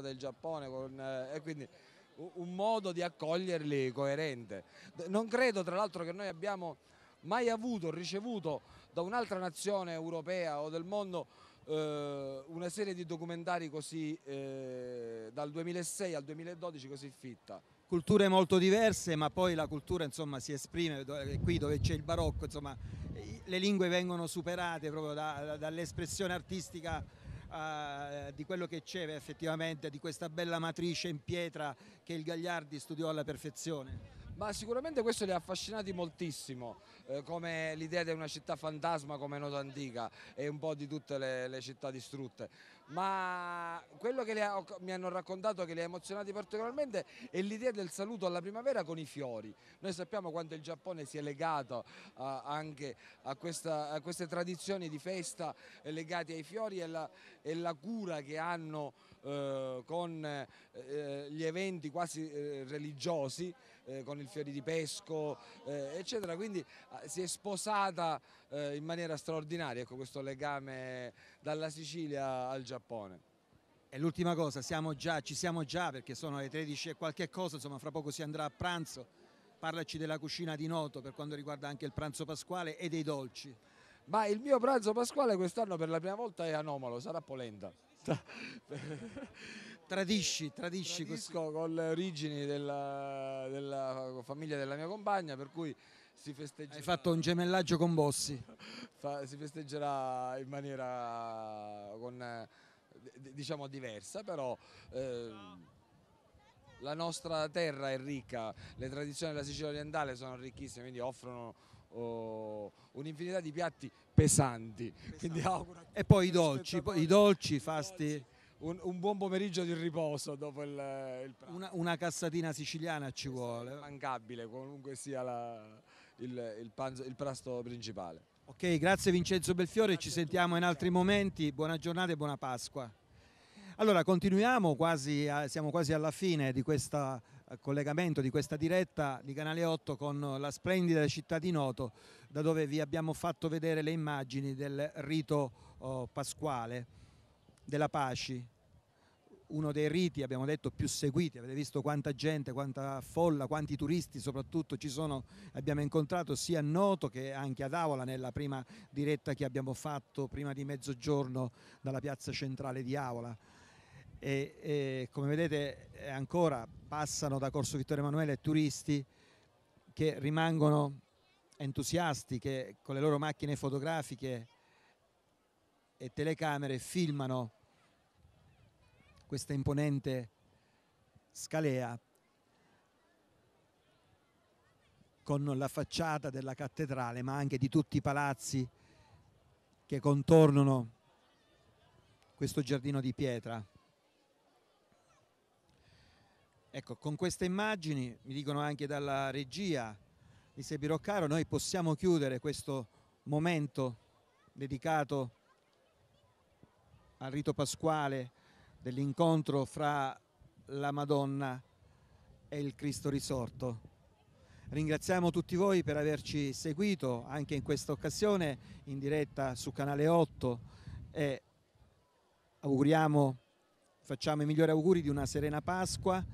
del Giappone con, eh, e quindi un modo di accoglierli coerente. Non credo tra l'altro che noi abbiamo mai avuto, ricevuto da un'altra nazione europea o del mondo eh, una serie di documentari così eh, dal 2006 al 2012 così fitta. Culture molto diverse ma poi la cultura insomma, si esprime eh, qui dove c'è il barocco, insomma, le lingue vengono superate proprio da, da, dall'espressione artistica eh, di quello che c'è effettivamente, di questa bella matrice in pietra che il Gagliardi studiò alla perfezione? Ma sicuramente questo li ha affascinati moltissimo, eh, come l'idea di una città fantasma come Nota Antica e un po' di tutte le, le città distrutte ma quello che ha, mi hanno raccontato che li ha emozionati particolarmente è l'idea del saluto alla primavera con i fiori. Noi sappiamo quanto il Giappone si è legato uh, anche a, questa, a, queste tradizioni di festa legate ai fiori e la, e la cura che hanno uh, con uh, gli eventi quasi eh, religiosi, con il fiori di pesco, eccetera. Quindi ah, si è sposata in maniera straordinaria ecco, questo legame dalla Sicilia al Giappone. E l'ultima cosa, siamo già, ci siamo già perché sono le 13 e qualche cosa, insomma fra poco si andrà a pranzo, parlaci della cucina di Noto per quanto riguarda anche il pranzo pasquale e dei dolci. Ma il mio pranzo pasquale quest'anno per la prima volta è anomalo, sarà polenta. tradisci, tradisci Tradisco con le origini della, della famiglia della mia compagna, per cui si festeggerà... Hai fatto un gemellaggio con Bossi. si festeggerà in maniera con, diciamo diversa, però... Eh, la nostra terra è ricca, le tradizioni della Sicilia orientale sono ricchissime, quindi offrono oh, un'infinità di piatti pesanti. pesanti. e poi i dolci, poi i dolci, fasti. Un, un, buon pomeriggio di riposo dopo il, il pranzo. Una, una, cassatina siciliana ci esatto, vuole. Mancabile, qualunque sia la, il, il, panzo, il prasto principale. Ok, grazie Vincenzo Belfiore, grazie ci sentiamo in altri momenti, buona giornata e buona Pasqua. Allora, continuiamo, quasi siamo quasi alla fine di questo eh, collegamento, di questa diretta di Canale 8 con la splendida città di Noto, da dove vi abbiamo fatto vedere le immagini del rito oh, pasquale della Paci uno dei riti, abbiamo detto, più seguiti, avete visto quanta gente, quanta folla, quanti turisti soprattutto ci sono, abbiamo incontrato sia a Noto che anche ad Avola nella prima diretta che abbiamo fatto prima di mezzogiorno dalla piazza centrale di Avola. E, e come vedete eh, ancora passano da Corso Vittorio Emanuele turisti che rimangono entusiasti, che con le loro macchine fotografiche e telecamere filmano questa imponente scalea con la facciata della cattedrale ma anche di tutti i palazzi che contornano questo giardino di pietra. Ecco, con queste immagini, mi dicono anche dalla regia di Sebiroccaro, noi possiamo chiudere questo momento dedicato al rito pasquale dell'incontro fra la Madonna e il Cristo risorto. Ringraziamo tutti voi per averci seguito anche in questa occasione in diretta su Canale 8 e auguriamo, facciamo i migliori auguri di una serena Pasqua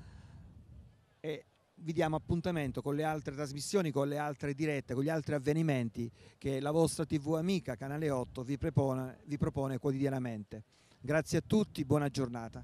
e vi diamo appuntamento con le altre trasmissioni, con le altre dirette, con gli altri avvenimenti che la vostra TV amica Canale 8 vi propone, vi propone quotidianamente. Grazie a tutti, buona giornata.